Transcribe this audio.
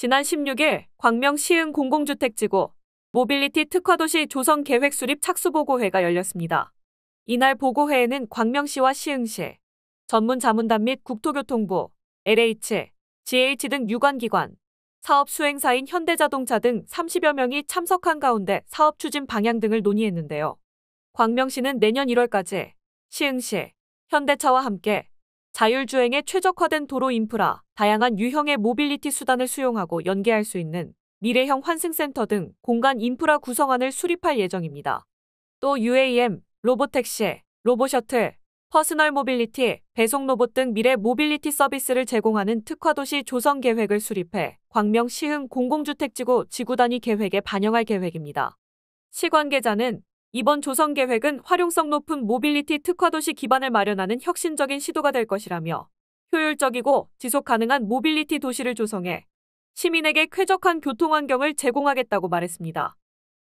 지난 16일 광명 시흥 공공주택지구 모빌리티 특화도시 조성 계획 수립 착수보고회가 열렸습니다. 이날 보고회에는 광명시와 시흥시, 전문 자문단 및 국토교통부, LH, GH 등 유관기관, 사업 수행사인 현대자동차 등 30여 명이 참석한 가운데 사업 추진 방향 등을 논의했는데요. 광명시는 내년 1월까지 시흥시, 현대차와 함께 자율주행에 최적화된 도로 인프라, 다양한 유형의 모빌리티 수단을 수용하고 연계할 수 있는 미래형 환승센터 등 공간 인프라 구성안을 수립할 예정입니다. 또 UAM, 로보택시, 로보셔틀, 퍼스널 모빌리티, 배송 로봇 등 미래 모빌리티 서비스를 제공하는 특화도시 조성 계획을 수립해 광명 시흥 공공주택지구 지구단위 계획에 반영할 계획입니다. 시관계자는 이번 조성 계획은 활용성 높은 모빌리티 특화도시 기반을 마련하는 혁신적인 시도가 될 것이라며 효율적이고 지속 가능한 모빌리티 도시를 조성해 시민에게 쾌적한 교통 환경을 제공하겠다고 말했습니다.